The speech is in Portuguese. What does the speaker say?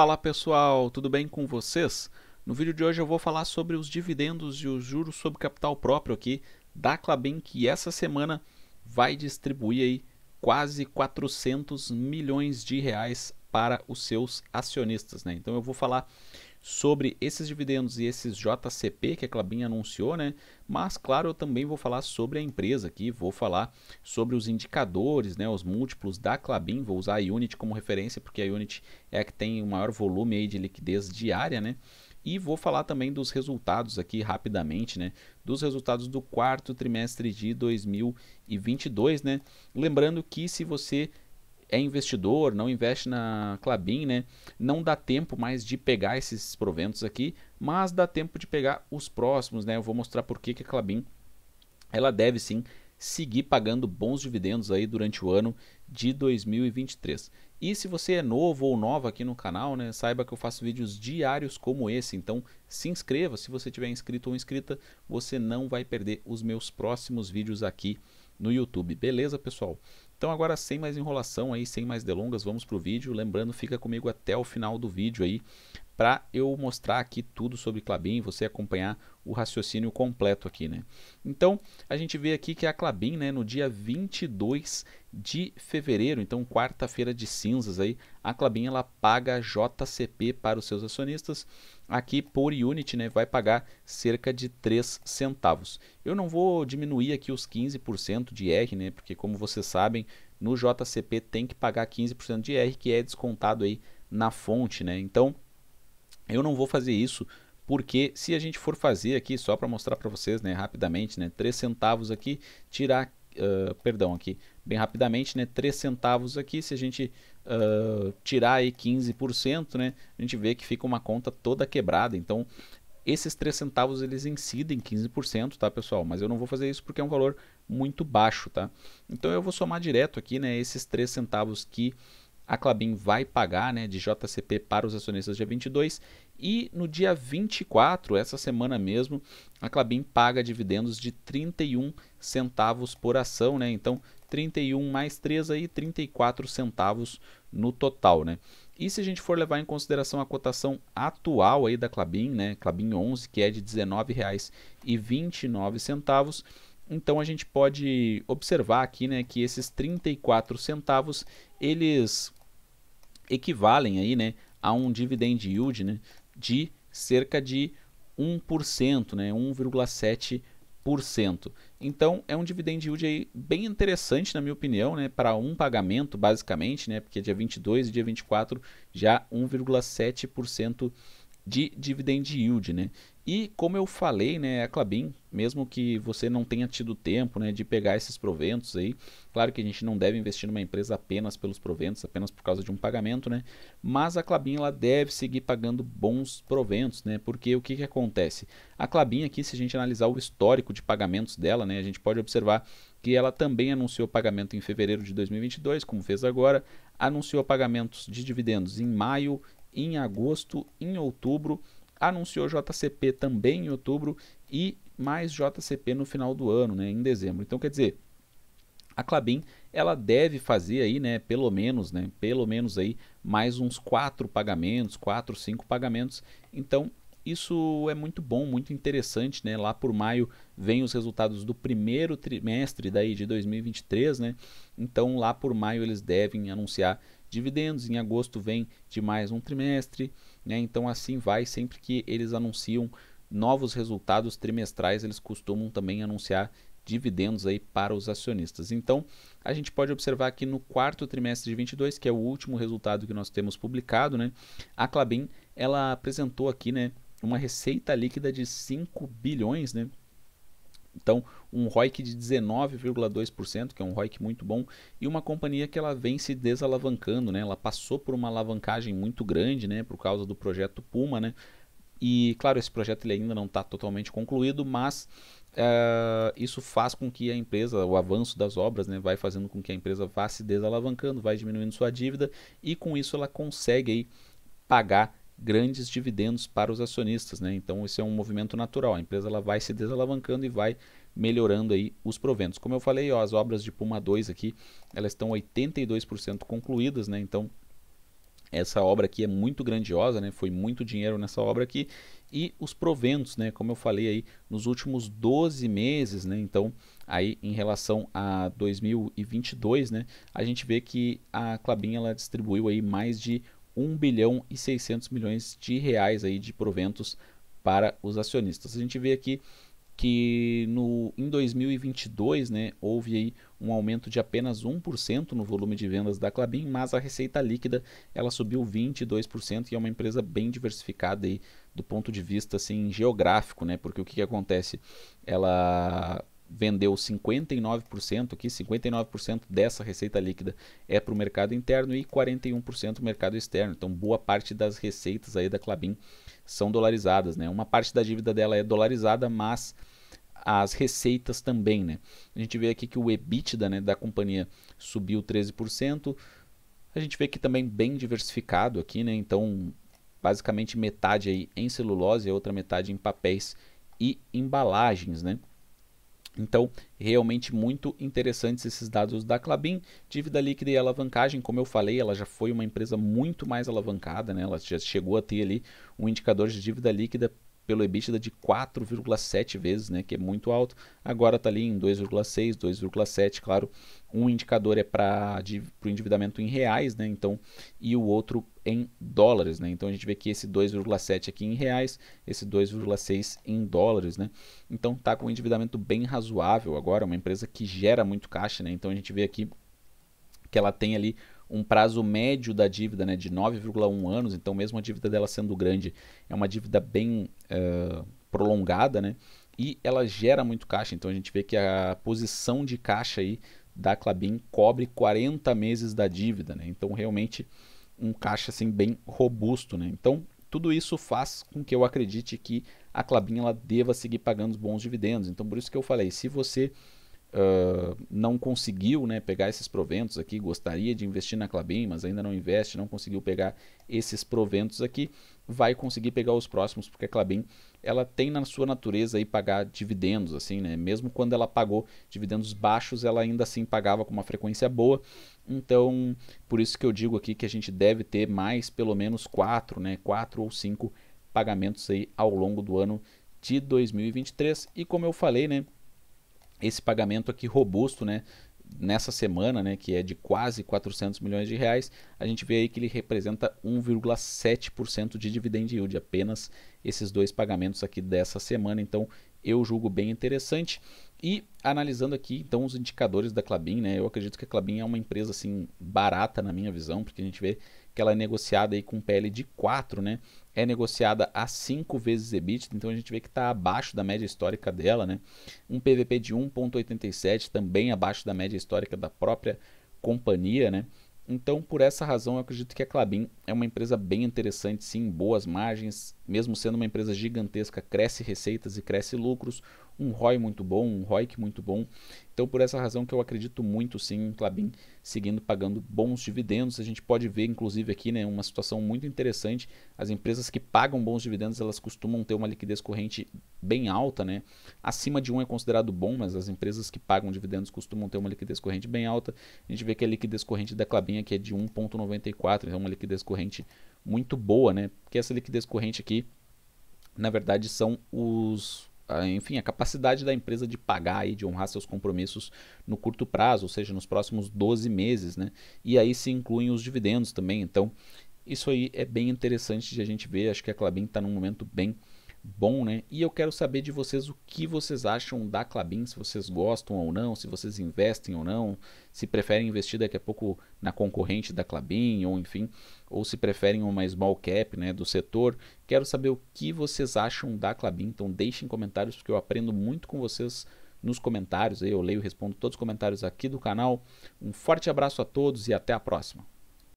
Fala pessoal, tudo bem com vocês? No vídeo de hoje eu vou falar sobre os dividendos e os juros sobre capital próprio aqui da Clabin, que essa semana vai distribuir aí quase 400 milhões de reais para os seus acionistas, né? Então eu vou falar sobre esses dividendos e esses JCP que a Clabin anunciou, né? Mas claro, eu também vou falar sobre a empresa aqui, vou falar sobre os indicadores, né, os múltiplos da Clabin, vou usar a Unity como referência porque a Unity é a que tem o maior volume aí de liquidez diária, né? E vou falar também dos resultados aqui rapidamente, né? Dos resultados do quarto trimestre de 2022, né? Lembrando que se você é investidor, não investe na Clabin, né? Não dá tempo mais de pegar esses proventos aqui, mas dá tempo de pegar os próximos, né? Eu vou mostrar por que, que a Clabin ela deve sim seguir pagando bons dividendos aí durante o ano de 2023. E se você é novo ou nova aqui no canal, né, saiba que eu faço vídeos diários como esse, então se inscreva, se você tiver inscrito ou inscrita, você não vai perder os meus próximos vídeos aqui no YouTube, beleza, pessoal? Então agora sem mais enrolação aí, sem mais delongas, vamos pro vídeo. Lembrando, fica comigo até o final do vídeo aí para eu mostrar aqui tudo sobre Clabin, você acompanhar o raciocínio completo aqui, né? Então, a gente vê aqui que a Clabin, né, no dia 22 de fevereiro, então quarta-feira de cinzas aí, a Clabin ela paga JCP para os seus acionistas. Aqui por unit, né, vai pagar cerca de 3 centavos. Eu não vou diminuir aqui os 15% de R, né, porque como vocês sabem, no JCP tem que pagar 15% de R que é descontado aí na fonte, né? Então, eu não vou fazer isso porque se a gente for fazer aqui, só para mostrar para vocês né, rapidamente, né, três centavos aqui, tirar, uh, perdão, aqui, bem rapidamente, né, três centavos aqui, se a gente uh, tirar aí 15%, né, a gente vê que fica uma conta toda quebrada, então esses três centavos eles incidem 15%, tá pessoal? Mas eu não vou fazer isso porque é um valor muito baixo, tá? Então eu vou somar direto aqui, né, esses três centavos que a Clabin vai pagar né, de JCP para os acionistas dia 22 e no dia 24, essa semana mesmo, a Clabin paga dividendos de 31 centavos por ação, né? Então, 31 mais 3 aí, 34 centavos no total, né? E se a gente for levar em consideração a cotação atual aí da Clabin, né? Clabin 11, que é de R$19,29, então a gente pode observar aqui, né, que esses 34 centavos, eles equivalem aí, né, a um dividend yield né, de cerca de 1%, né, 1,7%. Então é um dividend yield aí bem interessante, na minha opinião, né, para um pagamento, basicamente, né, porque dia 22 e dia 24 já 1,7% de dividend yield, né? E como eu falei, né, a Clabin, mesmo que você não tenha tido tempo, né, de pegar esses proventos aí, claro que a gente não deve investir numa empresa apenas pelos proventos, apenas por causa de um pagamento, né? Mas a Clabin ela deve seguir pagando bons proventos, né? Porque o que, que acontece? A Clabin aqui, se a gente analisar o histórico de pagamentos dela, né, a gente pode observar que ela também anunciou pagamento em fevereiro de 2022, como fez agora, anunciou pagamentos de dividendos em maio em agosto, em outubro, anunciou JCP também em outubro e mais JCP no final do ano, né, em dezembro. Então quer dizer, a Clabin ela deve fazer aí, né, pelo menos, né, pelo menos aí mais uns quatro pagamentos, quatro, cinco pagamentos. Então isso é muito bom, muito interessante, né? Lá por maio vem os resultados do primeiro trimestre daí de 2023, né? Então lá por maio eles devem anunciar dividendos. Em agosto vem de mais um trimestre, né? Então assim vai sempre que eles anunciam novos resultados trimestrais, eles costumam também anunciar dividendos aí para os acionistas. Então, a gente pode observar que no quarto trimestre de 22, que é o último resultado que nós temos publicado, né, a Clabin, ela apresentou aqui, né, uma receita líquida de 5 bilhões, né, então, um ROIC de 19,2%, que é um ROIC muito bom, e uma companhia que ela vem se desalavancando, né? Ela passou por uma alavancagem muito grande, né? Por causa do projeto Puma, né? E, claro, esse projeto ele ainda não está totalmente concluído, mas uh, isso faz com que a empresa, o avanço das obras, né, vai fazendo com que a empresa vá se desalavancando, vai diminuindo sua dívida e com isso ela consegue aí, pagar grandes dividendos para os acionistas. Né? Então, esse é um movimento natural. A empresa ela vai se desalavancando e vai melhorando aí os proventos. Como eu falei, ó, as obras de Puma 2 aqui, elas estão 82% concluídas, né? Então, essa obra aqui é muito grandiosa, né? Foi muito dinheiro nessa obra aqui e os proventos, né? Como eu falei aí, nos últimos 12 meses, né? Então, aí em relação a 2022, né? A gente vê que a Clabin ela distribuiu aí mais de 1 bilhão e 600 milhões de reais aí de proventos para os acionistas. A gente vê aqui que no, em 2022 né, houve aí um aumento de apenas 1% no volume de vendas da Clabin, mas a receita líquida ela subiu 22% e é uma empresa bem diversificada aí, do ponto de vista assim, geográfico, né, porque o que, que acontece? Ela vendeu 59%, aqui 59% dessa receita líquida é para o mercado interno e 41% o mercado externo. Então, boa parte das receitas aí da Clabin são dolarizadas, né? Uma parte da dívida dela é dolarizada, mas as receitas também, né? A gente vê aqui que o EBITDA né, da companhia subiu 13%. A gente vê que também bem diversificado aqui, né? Então, basicamente metade aí em celulose e outra metade em papéis e embalagens, né? Então, realmente muito interessantes esses dados da Clabin. Dívida líquida e alavancagem, como eu falei, ela já foi uma empresa muito mais alavancada, né? ela já chegou a ter ali um indicador de dívida líquida pelo EBITDA de 4,7 vezes, né, que é muito alto. Agora está ali em 2,6, 2,7, claro. Um indicador é para o endividamento em reais, né, então, e o outro em dólares, né. Então a gente vê que esse 2,7 aqui em reais, esse 2,6 em dólares, né. Então tá com um endividamento bem razoável agora, é uma empresa que gera muito caixa, né. Então a gente vê aqui que ela tem ali um prazo médio da dívida né, de 9,1 anos, então mesmo a dívida dela sendo grande, é uma dívida bem uh, prolongada, né? E ela gera muito caixa, então a gente vê que a posição de caixa aí da Clabin cobre 40 meses da dívida, né? Então realmente um caixa assim bem robusto, né? Então tudo isso faz com que eu acredite que a Clabin ela deva seguir pagando os bons dividendos. Então por isso que eu falei, se você não conseguiu né, pegar esses proventos aqui, gostaria de investir na Clabin, mas ainda não investe, não conseguiu pegar esses proventos aqui, vai conseguir pegar os próximos, porque a Clabin ela tem na sua natureza aí pagar dividendos, assim, né? Mesmo quando ela pagou dividendos baixos, ela ainda assim pagava com uma frequência boa. Então, por isso que eu digo aqui que a gente deve ter mais pelo menos quatro, né? Quatro ou cinco pagamentos aí ao longo do ano de 2023. E como eu falei, né? esse pagamento aqui robusto, né? Nessa semana, né, que é de quase 400 milhões de reais, a gente vê aí que ele representa 1,7% de dividend yield, apenas esses dois pagamentos aqui dessa semana. Então, eu julgo bem interessante. E analisando aqui então os indicadores da Clabin, né? Eu acredito que a Clabin é uma empresa assim barata na minha visão, porque a gente vê que ela é negociada aí com PL de 4, né? É negociada a 5 vezes EBITDA, então a gente vê que está abaixo da média histórica dela, né? Um PVP de 1.87 também abaixo da média histórica da própria companhia, né? Então, por essa razão, eu acredito que a Clabin é uma empresa bem interessante, sim, boas margens, mesmo sendo uma empresa gigantesca, cresce receitas e cresce lucros um ROI muito bom, um ROIC muito bom. Então, por essa razão que eu acredito muito sim em Clabin seguindo pagando bons dividendos. A gente pode ver, inclusive, aqui né, uma situação muito interessante. As empresas que pagam bons dividendos, elas costumam ter uma liquidez corrente bem alta. Né? Acima de um é considerado bom, mas as empresas que pagam dividendos costumam ter uma liquidez corrente bem alta. A gente vê que a liquidez corrente da Clabin aqui é de 1,94, então é uma liquidez corrente muito boa, né? Porque essa liquidez corrente aqui, na verdade, são os enfim, a capacidade da empresa de pagar e de honrar seus compromissos no curto prazo, ou seja, nos próximos 12 meses, né? E aí se incluem os dividendos também. Então, isso aí é bem interessante de a gente ver. Acho que a Clabin está num momento bem bom, né? E eu quero saber de vocês o que vocês acham da Clabin, se vocês gostam ou não, se vocês investem ou não, se preferem investir daqui a pouco na concorrente da Clabin, ou enfim, ou se preferem uma small cap, né, do setor. Quero saber o que vocês acham da Clabin, então deixem comentários porque eu aprendo muito com vocês nos comentários, eu leio e respondo todos os comentários aqui do canal. Um forte abraço a todos e até a próxima.